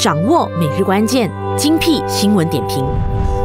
掌握每日关键，精辟新闻点评。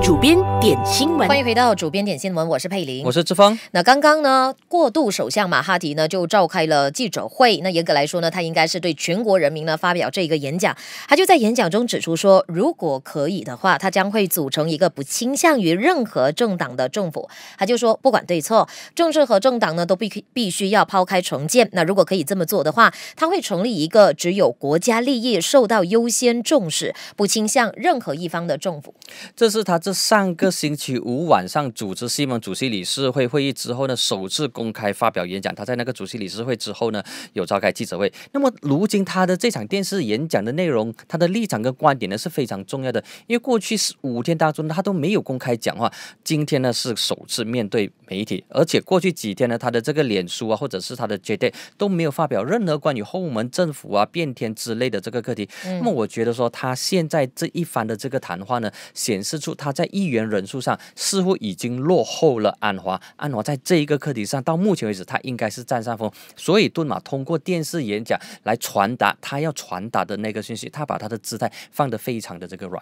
主编点新闻，欢迎回到主编点新闻，我是佩玲，我是志峰。那刚刚呢，过渡首相马哈迪呢就召开了记者会。那严格来说呢，他应该是对全国人民呢发表这一个演讲。他就在演讲中指出说，如果可以的话，他将会组成一个不倾向于任何政党的政府。他就说，不管对错，政治和政党呢都必必须要抛开重建。那如果可以这么做的话，他会成立一个只有国家利益受到优先重视、不倾向任何一方的政府。这是他这。上个星期五晚上组织西蒙主席理事会会议之后呢，首次公开发表演讲。他在那个主席理事会之后呢，有召开记者会。那么如今他的这场电视演讲的内容，他的立场跟观点呢是非常重要的，因为过去五天当中他都没有公开讲话。今天呢是首次面对媒体，而且过去几天呢，他的这个脸书啊，或者是他的 j d 都没有发表任何关于后门政府啊、变天之类的这个课题。那么我觉得说，他现在这一番的这个谈话呢，显示出他在议员人数上似乎已经落后了安华，安华在这一个课题上到目前为止他应该是占上风，所以顿马通过电视演讲来传达他要传达的那个信息，他把他的姿态放得非常的这个软。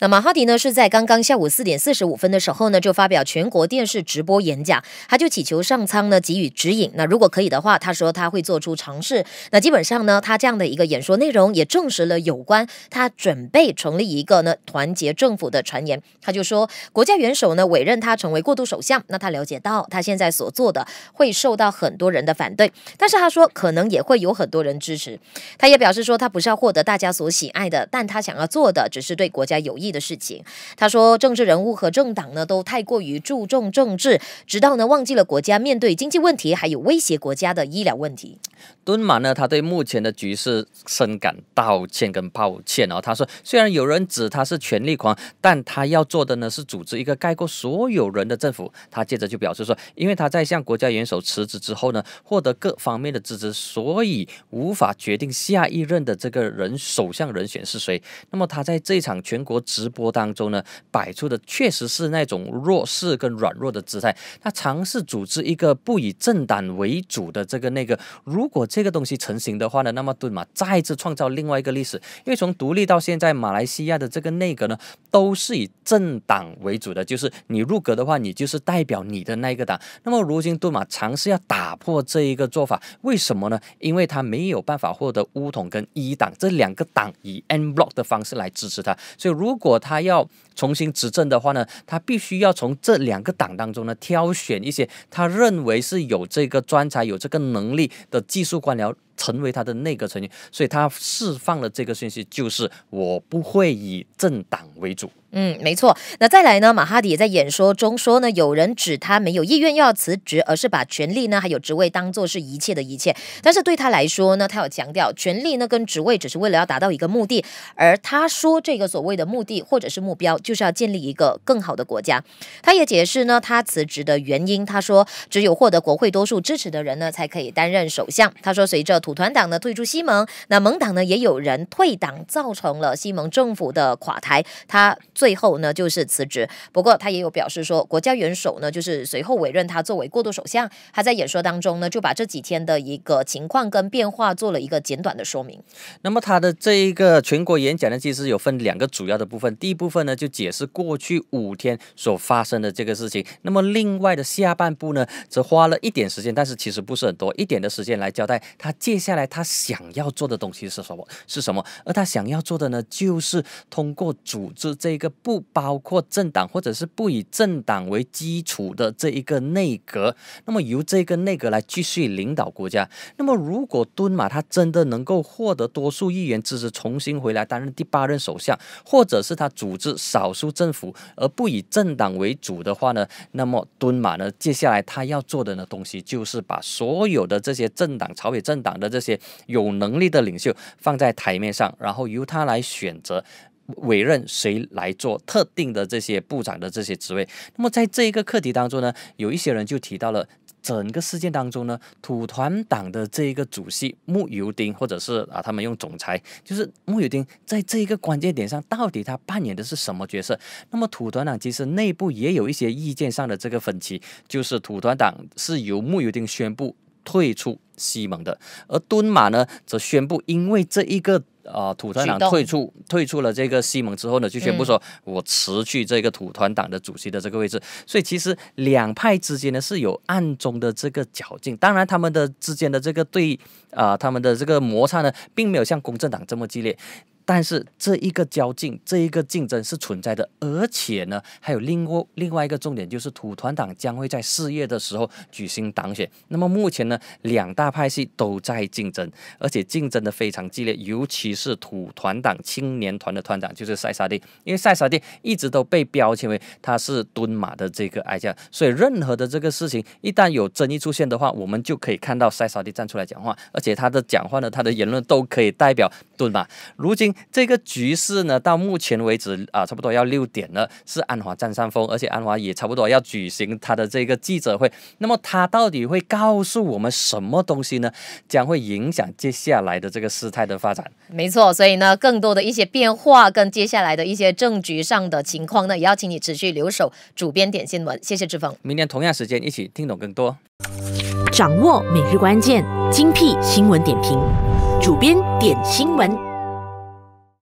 那马哈迪呢是在刚刚下午四点四十五分的时候呢就发表全国电视直播演讲，他就祈求上苍呢给予指引，那如果可以的话，他说他会做出尝试。那基本上呢他这样的一个演说内容也证实了有关他准备成立一个呢团结政府的传言，他就。说国家元首呢委任他成为过渡首相，那他了解到他现在所做的会受到很多人的反对，但是他说可能也会有很多人支持。他也表示说他不是要获得大家所喜爱的，但他想要做的只是对国家有益的事情。他说政治人物和政党呢都太过于注重政治，直到呢忘记了国家面对经济问题还有威胁国家的医疗问题。敦马呢他对目前的局势深感道歉跟抱歉哦，他说虽然有人指他是权力狂，但他要做的。真的是组织一个概括所有人的政府。他接着就表示说，因为他在向国家元首辞职之后呢，获得各方面的支持，所以无法决定下一任的这个人首相人选是谁。那么他在这场全国直播当中呢，摆出的确实是那种弱势跟软弱的姿态。他尝试组织一个不以政党为主的这个那个，如果这个东西成型的话呢，那么对吗？再次创造另外一个历史。因为从独立到现在，马来西亚的这个内阁呢，都是以政党为主的就是你入阁的话，你就是代表你的那个党。那么如今杜马尝试要打破这一个做法，为什么呢？因为他没有办法获得乌统跟一党这两个党以 N block 的方式来支持他，所以如果他要重新执政的话呢，他必须要从这两个党当中呢挑选一些他认为是有这个专才、有这个能力的技术官僚。成为他的内阁成员，所以他释放了这个信息，就是我不会以政党为主。嗯，没错。那再来呢？马哈迪也在演说中说呢，有人指他没有意愿要辞职，而是把权力呢还有职位当做是一切的一切。但是对他来说呢，他有强调，权力呢跟职位只是为了要达到一个目的，而他说这个所谓的目的或者是目标，就是要建立一个更好的国家。他也解释呢，他辞职的原因，他说只有获得国会多数支持的人呢，才可以担任首相。他说随着土组团党呢退出西盟，那盟党呢也有人退党，造成了西盟政府的垮台。他最后呢就是辞职。不过他也有表示说，国家元首呢就是随后委任他作为过渡首相。他在演说当中呢就把这几天的一个情况跟变化做了一个简短的说明。那么他的这一个全国演讲呢，其实有分两个主要的部分。第一部分呢就解释过去五天所发生的这个事情。那么另外的下半部呢，则花了一点时间，但是其实不是很多一点的时间来交代他介。接下来他想要做的东西是什么？是什么？而他想要做的呢，就是通过组织这个不包括政党或者是不以政党为基础的这一个内阁，那么由这个内阁来继续领导国家。那么如果敦马他真的能够获得多数议员支持，重新回来担任第八任首相，或者是他组织少数政府而不以政党为主的话呢？那么敦马呢，接下来他要做的呢东西就是把所有的这些政党、朝野政党。的这些有能力的领袖放在台面上，然后由他来选择委任谁来做特定的这些部长的这些职位。那么在这一个课题当中呢，有一些人就提到了整个事件当中呢，土团党的这一个主席穆尤丁，或者是啊，他们用总裁，就是穆尤丁，在这一个关键点上，到底他扮演的是什么角色？那么土团党其实内部也有一些意见上的这个分歧，就是土团党是由穆尤丁宣布。退出西盟的，而敦马呢，则宣布因为这一个啊土团党退出退出了这个西盟之后呢，就宣布说我辞去这个土团党的主席的这个位置。所以其实两派之间呢是有暗中的这个较劲，当然他们的之间的这个对啊他们的这个摩擦呢，并没有像公正党这么激烈。但是这一个交竞，这一个竞争是存在的，而且呢，还有另外另外一个重点，就是土团党将会在四月的时候举行党选。那么目前呢，两大派系都在竞争，而且竞争的非常激烈，尤其是土团党青年团的团长就是塞沙蒂，因为塞沙蒂一直都被标签为他是蹲马的这个爱 a 所以任何的这个事情一旦有争议出现的话，我们就可以看到塞沙蒂站出来讲话，而且他的讲话呢，他的言论都可以代表蹲马。如今。这个局势呢，到目前为止啊，差不多要六点了，是安华占上风，而且安华也差不多要举行他的这个记者会。那么他到底会告诉我们什么东西呢？将会影响接下来的这个事态的发展。没错，所以呢，更多的一些变化跟接下来的一些政局上的情况呢，也要请你持续留守主编点新闻。谢谢志峰。明天同样时间一起听懂更多，掌握每日关键精辟新闻点评，主编点新闻。